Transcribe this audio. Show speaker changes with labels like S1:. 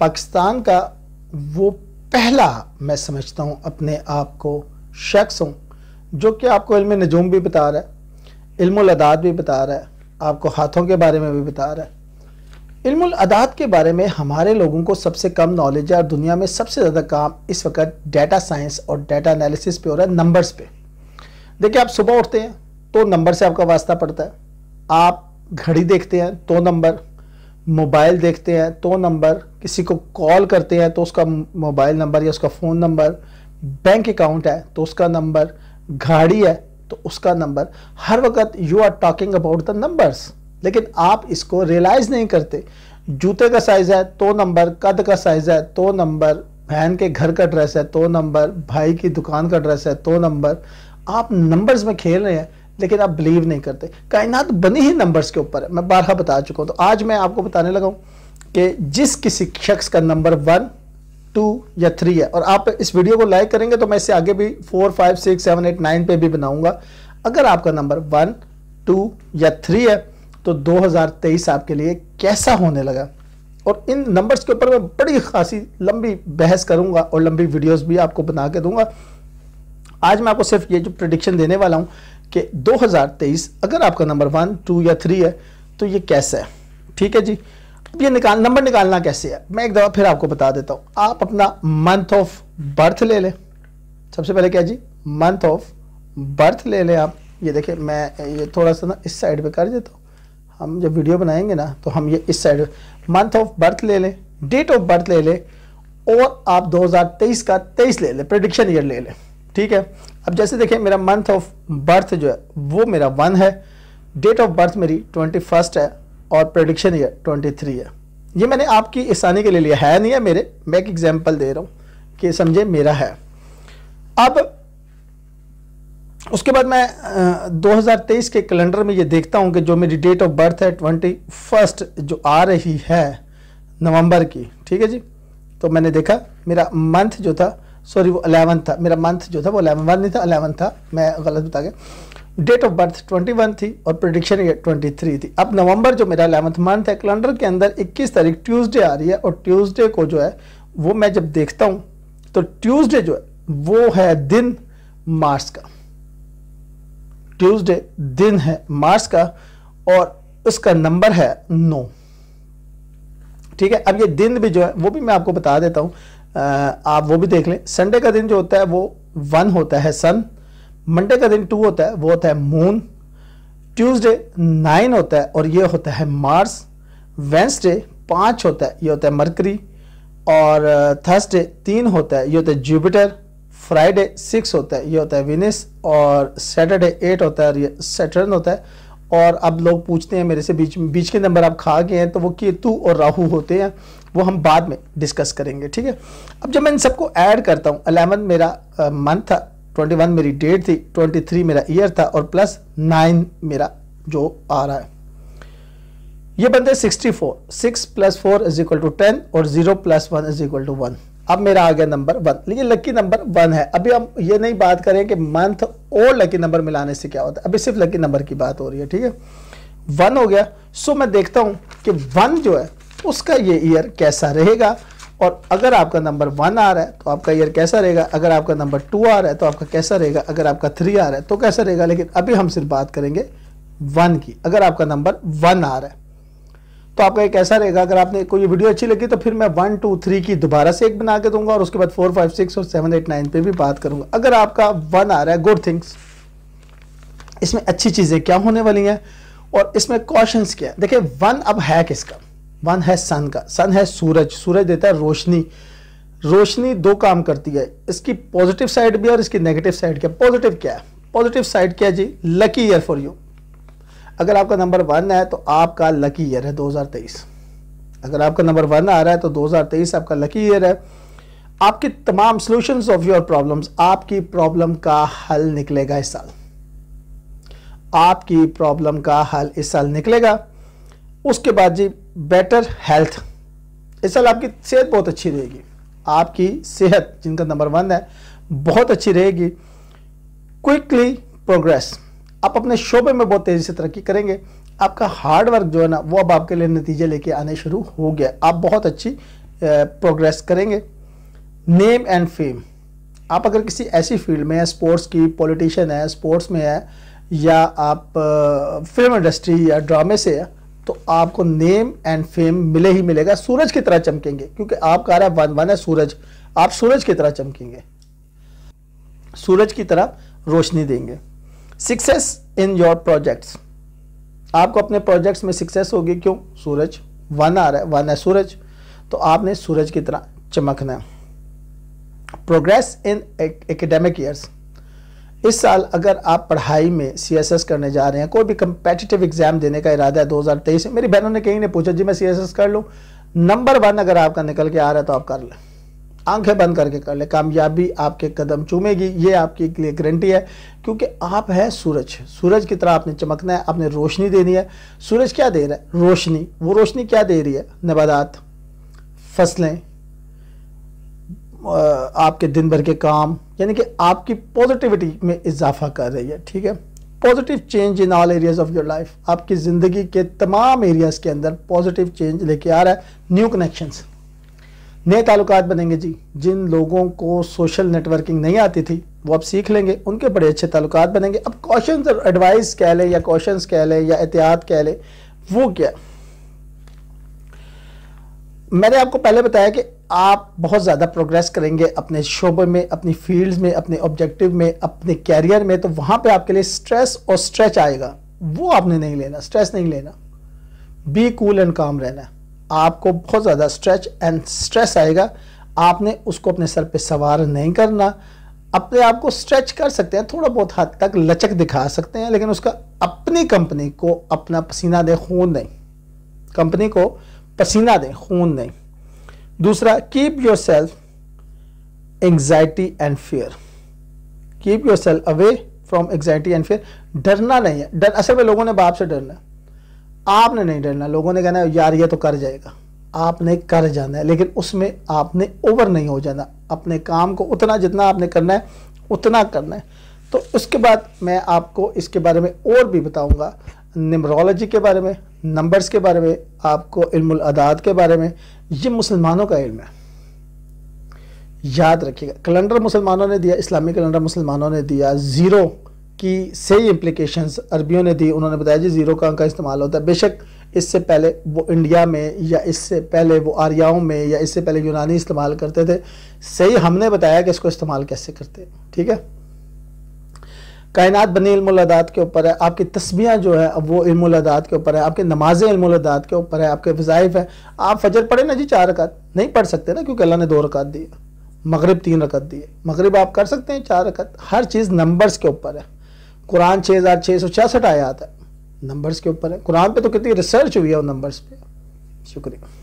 S1: पाकिस्तान का वो पहला मैं समझता हूँ अपने आप को शख्स हूँ जो कि आपको इल्म नजूम भी बता रहा है इल्म अदात भी बता रहा है आपको हाथों के बारे में भी बता रहा है इल्म अदात के बारे में हमारे लोगों को सबसे कम नॉलेज है और दुनिया में सबसे ज़्यादा काम इस वक्त डाटा साइंस और डाटा एनालिसिस पे हो रहा है नंबर्स पे देखिए आप सुबह उठते हैं तो नंबर से आपका वास्ता पड़ता है आप घड़ी देखते हैं तो नंबर मोबाइल देखते हैं तो नंबर किसी को कॉल करते हैं तो उसका मोबाइल नंबर या उसका फ़ोन नंबर बैंक अकाउंट है तो उसका नंबर गाड़ी है तो उसका नंबर हर वक्त you are talking about the numbers लेकिन आप इसको रियलाइज़ नहीं करते जूते का साइज़ है तो नंबर कद का साइज़ है तो नंबर बहन के घर का ड्रेस है तो नंबर भाई की दुकान का ड्रेस है तो नंबर आप नंबर्स में खेल रहे हैं लेकिन आप बिलीव नहीं करते कायनात बनी ही नंबर्स के ऊपर है मैं बारह बता चुका हूँ तो आज मैं आपको बताने लगा कि जिस किसी शख्स का नंबर वन टू या थ्री है और आप इस वीडियो को लाइक करेंगे तो मैं इससे आगे भी four five six seven eight nine पे भी बनाऊंगा अगर आपका नंबर वन टू या थ्री है तो 2023 आपके लिए कैसा होने लगा और इन नंबर्स के ऊपर मैं बड़ी खासी लंबी बहस करूंगा और लंबी वीडियोस भी आपको बना के दूंगा आज मैं आपको सिर्फ ये जो प्रडिक्शन देने वाला हूँ कि 2023 अगर आपका नंबर वन टू या थ्री है तो ये कैसा है ठीक है जी अब ये निकाल नंबर निकालना कैसे है मैं एक दफ़ा फिर आपको बता देता हूँ आप अपना मंथ ऑफ बर्थ ले लें सबसे पहले क्या जी मंथ ऑफ बर्थ ले लें आप ये देखिए मैं ये थोड़ा सा ना इस साइड पे कर देता हूँ हम जब वीडियो बनाएंगे ना तो हम ये इस साइड मंथ ऑफ बर्थ ले लें डेट ऑफ बर्थ ले लें और आप 2023 का 23 ले लें प्रडिक्शन ईयर ले लें ठीक है अब जैसे देखें मेरा मंथ ऑफ बर्थ जो है वो मेरा वन है डेट ऑफ बर्थ मेरी ट्वेंटी फर्स्ट है और प्रोडिक्शन ईयर ट्वेंटी थ्री है ये मैंने आपकी आसानी के लिए लिया है नहीं है मेरे मैं एक एग्जाम्पल दे रहा हूँ कि समझे मेरा है अब उसके बाद मैं हजार 2023 के कैलेंडर में ये देखता हूँ कि जो मेरी डेट ऑफ बर्थ है ट्वेंटी फर्स्ट जो आ रही है नवंबर की ठीक है जी तो मैंने देखा मेरा मंथ जो था सॉरी वो अलेवन था मेरा मंथ जो था वो अलेवन नहीं था अलेवन था मैं गलत बता गया डेट ऑफ बर्थ 21 थी और प्रोडिक्शन 23 थी अब नवंबर जो मेरा अलेवंथ मंथ है कैलेंडर के अंदर 21 तारीख ट्यूसडे आ रही है और ट्यूसडे को जो है वो मैं जब देखता हूँ तो ट्यूसडे जो है वो है दिन मार्स का ट्यूसडे दिन है मार्स का और उसका नंबर है नो ठीक है अब ये दिन भी जो है वो भी मैं आपको बता देता हूँ आप वो भी देख लें संडे का दिन जो होता है वो वन होता है सन मंडे का दिन टू होता है वो होता है मून ट्यूसडे नाइन होता है और ये होता है मार्स वेंसडे पाँच होता है ये होता है मरकरी और थर्सडे uh, तीन होता है ये होता है जुपिटर फ्राइडे सिक्स होता है ये होता है विनिस और सैटरडे एट होता है और ये सैटर्न होता है और अब लोग पूछते हैं मेरे से बीच बीच के नंबर आप खा गए हैं तो वो केतु और राहु होते हैं वो हम बाद में डिस्कस करेंगे ठीक है अब जब मैं इन सबको ऐड करता हूँ अलेवन मेरा मंथ uh, था ट्वेंटी वन मेरी डेट थी ट्वेंटी थ्री मेरा ईयर था और प्लस नाइन मेरा जो आ रहा है ये बनते sixty four six plus four is equal to ten और zero plus one is equal to one अब मेरा आ गया नंबर वन लेकिन लकी नंबर वन है अभी हम ये नहीं बात करें कि मंथ और लकी नंबर मिलाने से क्या होता है अभी सिर्फ लकी नंबर की बात हो रही है ठीक है वन हो गया सो मैं देखता हूँ कि वन जो है उसका ये ईयर कैसा रहेगा और अगर आपका नंबर वन आ रहा है तो आपका ईयर कैसा रहेगा अगर आपका नंबर टू आ रहा है तो आपका कैसा रहेगा अगर आपका थ्री आ रहा है तो कैसा रहेगा लेकिन अभी हम सिर्फ बात करेंगे वन की अगर आपका नंबर वन आ रहा है तो आपका एक ऐसा रहेगा अगर आपने कोई वीडियो अच्छी लगी तो फिर मैं वन टू थ्री की दोबारा से एक बना के दूंगा और उसके बाद फोर फाइव सिक्स और सेवन एट नाइन पे भी बात करूंगा अगर आपका वन आ रहा है गुड थिंग्स इसमें अच्छी चीज़ें क्या होने वाली हैं और इसमें कॉशंस क्या है देखिए वन अब है किसका वन है सन का सन है सूरज सूरज देता है रोशनी रोशनी दो काम करती है इसकी पॉजिटिव साइड भी और इसकी नेगेटिव साइड क्या पॉजिटिव क्या है पॉजिटिव साइड क्या है जी लकी ईयर फॉर यू अगर आपका नंबर वन है तो आपका लकी ईयर है 2023 अगर आपका नंबर वन आ रहा है तो 2023 आपका लकी ईयर है आपके तमाम सॉल्यूशंस ऑफ योर प्रॉब्लम्स आपकी प्रॉब्लम का हल निकलेगा इस साल आपकी प्रॉब्लम का हल इस साल निकलेगा उसके बाद जी बेटर हेल्थ इस साल आपकी सेहत बहुत अच्छी रहेगी आपकी सेहत जिनका नंबर वन है बहुत अच्छी रहेगी क्विकली प्रोग्रेस आप अपने शोबे में बहुत तेज़ी से तरक्की करेंगे आपका हार्ड वर्क जो है ना वो अब आपके लिए नतीजे लेके आने शुरू हो गया आप बहुत अच्छी प्रोग्रेस करेंगे नेम एंड फेम आप अगर किसी ऐसी फील्ड में है स्पोर्ट्स की पॉलिटिशियन है स्पोर्ट्स में है या आप फिल्म इंडस्ट्री या ड्रामे से है तो आपको नेम एंड फेम मिले ही मिलेगा सूरज की तरह चमकेंगे क्योंकि आप कह रहे हैं वन वन है सूरज आप सूरज की तरह चमकेंगे सूरज की तरह रोशनी देंगे सक्सेस इन योर प्रोजेक्ट्स आपको अपने प्रोजेक्ट्स में सक्सेस होगी क्यों सूरज वन आ रहा है वन है सूरज तो आपने सूरज की तरह चमकना है प्रोग्रेस इन एकेडमिक ईयर्स इस साल अगर आप पढ़ाई में एस करने जा रहे हैं कोई भी कंपेटिटिव एग्जाम देने का इरादा है 2023 मेरी बहनों ने कहीं ने पूछा जी मैं एस कर लूँ नंबर वन अगर आपका निकल के आ रहा है तो आप कर लें आंखें बंद करके कर लें कामयाबी आपके कदम चूमेगी ये आपकी लिए गारंटी है क्योंकि आप हैं सूरज सूरज की तरह आपने चमकना है आपने रोशनी देनी है सूरज क्या दे रहा है रोशनी वो रोशनी क्या दे रही है नबादात फसलें आपके दिन भर के काम यानी कि आपकी पॉजिटिविटी में इजाफा कर रही है ठीक है positive change in all areas of your life आपकी ज़िंदगी के तमाम एरियाज़ के अंदर पॉजिटिव चेंज लेके आ रहा है न्यू कनेक्शंस नए ताल्लुक बनेंगे जी जिन लोगों को सोशल नेटवर्किंग नहीं आती थी वो अब सीख लेंगे उनके बड़े अच्छे ताल्लुक बनेंगे अब और एडवाइस कह लें या क्वेश्चन कह लें या एहतियात कह लें वो क्या मैंने आपको पहले बताया कि आप बहुत ज़्यादा प्रोग्रेस करेंगे अपने शोबे में अपनी फील्ड्स में अपने ऑब्जेक्टिव में अपने कैरियर में तो वहाँ पे आपके लिए स्ट्रेस और स्ट्रेच आएगा वो आपने नहीं लेना स्ट्रेस नहीं लेना बी कूल एंड काम रहना आपको बहुत ज़्यादा स्ट्रेच एंड स्ट्रेस आएगा आपने उसको अपने सर पे सवार नहीं करना अपने आप को स्ट्रेच कर सकते हैं थोड़ा बहुत हद तक लचक दिखा सकते हैं लेकिन उसका अपनी कंपनी को अपना पसीना दें खून नहीं कंपनी को पसीना दें खून नहीं दूसरा keep yourself anxiety and fear keep yourself away from anxiety and fear डरना नहीं है डर असल में लोगों ने बाप से डरना आपने नहीं डरना लोगों ने कहना यार ये तो कर जाएगा आपने कर जाना है लेकिन उसमें आपने ओवर नहीं हो जाना अपने काम को उतना जितना आपने करना है उतना करना है तो उसके बाद मैं आपको इसके बारे में और भी बताऊंगा नमरोलॉजी के बारे में नंबर्स के बारे में आपको इल्मुल अदाद के बारे में ये मुसलमानों का इल्म है याद रखिएगा कैलेंडर मुसलमानों ने दिया इस्लामी कैलेंडर मुसलमानों ने दिया ज़ीरो की सही इम्प्लीकेशन अरबियों ने दी उन्होंने बताया जी ज़ीरो का अंक इस्तेमाल होता है बेशक इससे पहले वो इंडिया में या इससे पहले वो आर्याओं में या इससे पहले यूनानी इस्तेमाल करते थे सही हमने बताया कि इसको इस्तेमाल कैसे करते ठीक है कायनात बने इल्मदात के ऊपर है आपकी तस्बियाँ जो है वो इल्मदात के ऊपर है आपके नमाजें इल्मदात के ऊपर है आपके वज़ाइफ है आप फजर पढ़े ना जी चार रकत नहीं पढ़ सकते ना क्योंकि अल्लाह ने दो दी दिए मगरब तीन रकत दिए मगरब आप कर सकते हैं चार रकत हर चीज़ नंबर्स के ऊपर है कुरान छः हज़ार छः सौ छियासठ आयात है नंबर्स के ऊपर है कुरान पर तो कितनी रिसर्च हुई है उन नंबर्स पर शुक्रिया